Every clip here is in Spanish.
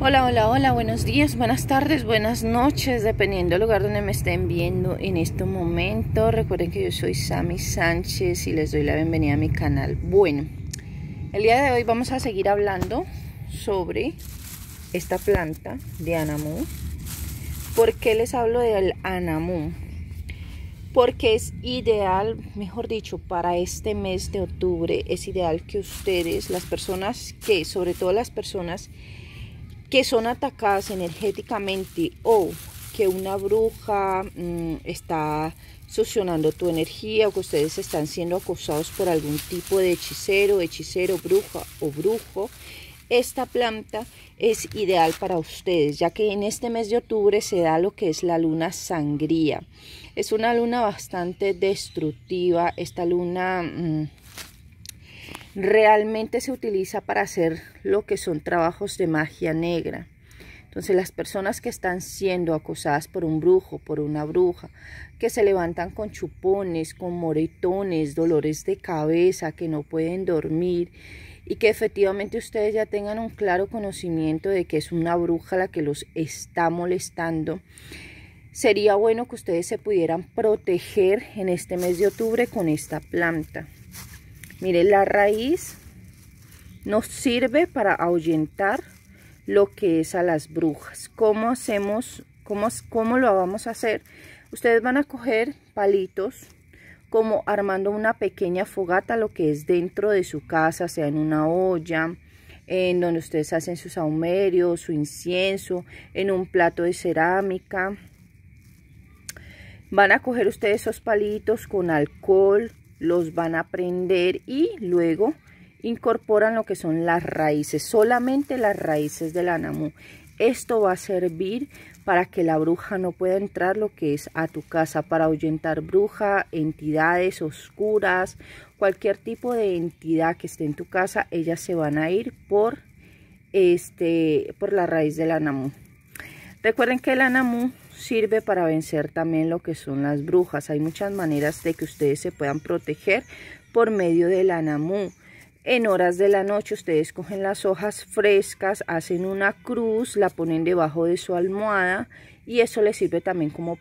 Hola, hola, hola, buenos días, buenas tardes, buenas noches, dependiendo del lugar donde me estén viendo en este momento. Recuerden que yo soy Sami Sánchez y les doy la bienvenida a mi canal. Bueno, el día de hoy vamos a seguir hablando sobre esta planta de anamú. ¿Por qué les hablo del anamú? Porque es ideal, mejor dicho, para este mes de octubre, es ideal que ustedes, las personas que, sobre todo las personas, que son atacadas energéticamente o que una bruja mm, está sucionando tu energía o que ustedes están siendo acosados por algún tipo de hechicero, hechicero, bruja o brujo, esta planta es ideal para ustedes, ya que en este mes de octubre se da lo que es la luna sangría. Es una luna bastante destructiva, esta luna... Mm, realmente se utiliza para hacer lo que son trabajos de magia negra. Entonces las personas que están siendo acosadas por un brujo, por una bruja, que se levantan con chupones, con moretones, dolores de cabeza, que no pueden dormir y que efectivamente ustedes ya tengan un claro conocimiento de que es una bruja la que los está molestando. Sería bueno que ustedes se pudieran proteger en este mes de octubre con esta planta. Mire, la raíz nos sirve para ahuyentar lo que es a las brujas. ¿Cómo hacemos? ¿Cómo, cómo lo vamos a hacer? Ustedes van a coger palitos como armando una pequeña fogata, lo que es dentro de su casa, sea en una olla, en donde ustedes hacen sus ahumerios, su incienso, en un plato de cerámica. Van a coger ustedes esos palitos con alcohol, los van a prender y luego incorporan lo que son las raíces, solamente las raíces del Anamú. Esto va a servir para que la bruja no pueda entrar lo que es a tu casa, para ahuyentar bruja, entidades oscuras, cualquier tipo de entidad que esté en tu casa, ellas se van a ir por, este, por la raíz del Anamú. Recuerden que el Anamú sirve para vencer también lo que son las brujas. Hay muchas maneras de que ustedes se puedan proteger por medio del anamú. En horas de la noche ustedes cogen las hojas frescas, hacen una cruz, la ponen debajo de su almohada y eso les sirve también como,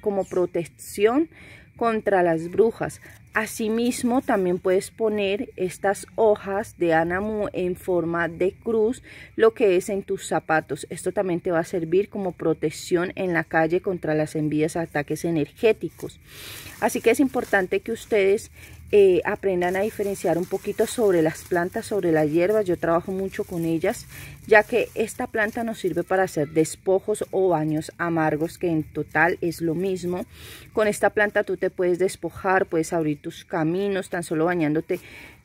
como protección contra las brujas. Asimismo, también puedes poner estas hojas de ánamo en forma de cruz, lo que es en tus zapatos. Esto también te va a servir como protección en la calle contra las envías ataques energéticos. Así que es importante que ustedes eh, aprendan a diferenciar un poquito sobre las plantas, sobre las hierbas. Yo trabajo mucho con ellas, ya que esta planta nos sirve para hacer despojos o baños amargos, que en total es lo mismo. Con esta planta tú te puedes despojar, puedes abrir caminos, tan solo bañándote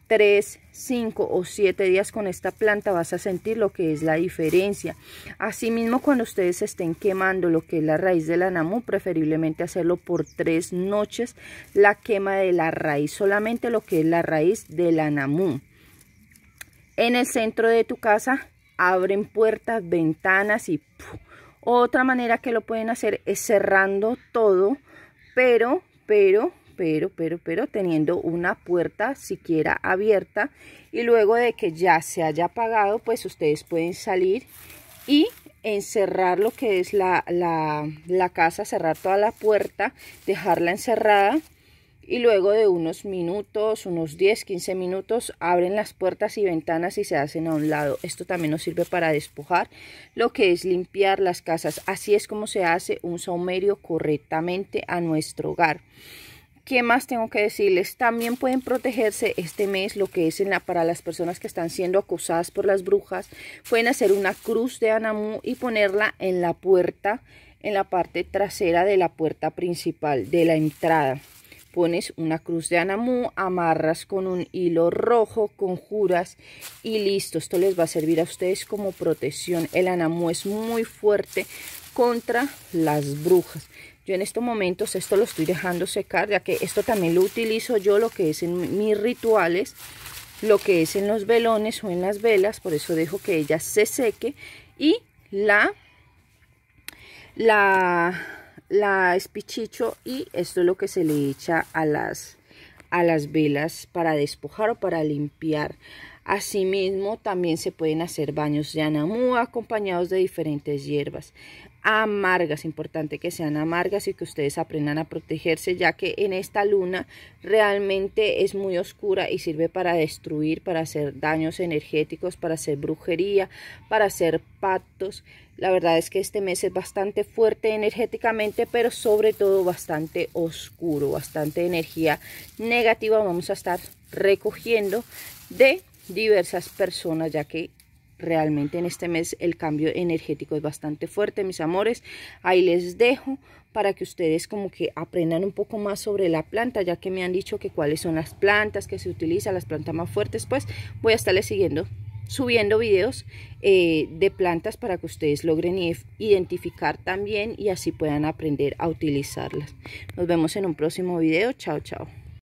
3, 5 o 7 días con esta planta vas a sentir lo que es la diferencia. Asimismo, cuando ustedes estén quemando lo que es la raíz de la preferiblemente hacerlo por 3 noches, la quema de la raíz, solamente lo que es la raíz de la En el centro de tu casa abren puertas, ventanas y... Otra manera que lo pueden hacer es cerrando todo, pero, pero pero, pero, pero teniendo una puerta siquiera abierta y luego de que ya se haya apagado, pues ustedes pueden salir y encerrar lo que es la, la, la casa, cerrar toda la puerta, dejarla encerrada y luego de unos minutos, unos 10, 15 minutos, abren las puertas y ventanas y se hacen a un lado. Esto también nos sirve para despojar lo que es limpiar las casas. Así es como se hace un saumerio correctamente a nuestro hogar. ¿Qué más tengo que decirles? También pueden protegerse este mes, lo que es en la, para las personas que están siendo acusadas por las brujas. Pueden hacer una cruz de Anamú y ponerla en la puerta, en la parte trasera de la puerta principal, de la entrada. Pones una cruz de Anamú, amarras con un hilo rojo, conjuras y listo. Esto les va a servir a ustedes como protección. El Anamú es muy fuerte contra las brujas. Yo en estos momentos esto lo estoy dejando secar, ya que esto también lo utilizo yo lo que es en mis rituales, lo que es en los velones o en las velas, por eso dejo que ella se seque y la, la, la espichicho y esto es lo que se le echa a las, a las velas para despojar o para limpiar. Asimismo, también se pueden hacer baños de anamúa acompañados de diferentes hierbas amargas, importante que sean amargas y que ustedes aprendan a protegerse, ya que en esta luna realmente es muy oscura y sirve para destruir, para hacer daños energéticos, para hacer brujería, para hacer pactos. La verdad es que este mes es bastante fuerte energéticamente, pero sobre todo bastante oscuro, bastante energía negativa vamos a estar recogiendo de diversas personas, ya que realmente en este mes el cambio energético es bastante fuerte, mis amores. Ahí les dejo para que ustedes como que aprendan un poco más sobre la planta, ya que me han dicho que cuáles son las plantas que se utilizan, las plantas más fuertes, pues voy a estarles siguiendo subiendo videos eh, de plantas para que ustedes logren identificar también y así puedan aprender a utilizarlas. Nos vemos en un próximo video. Chao, chao.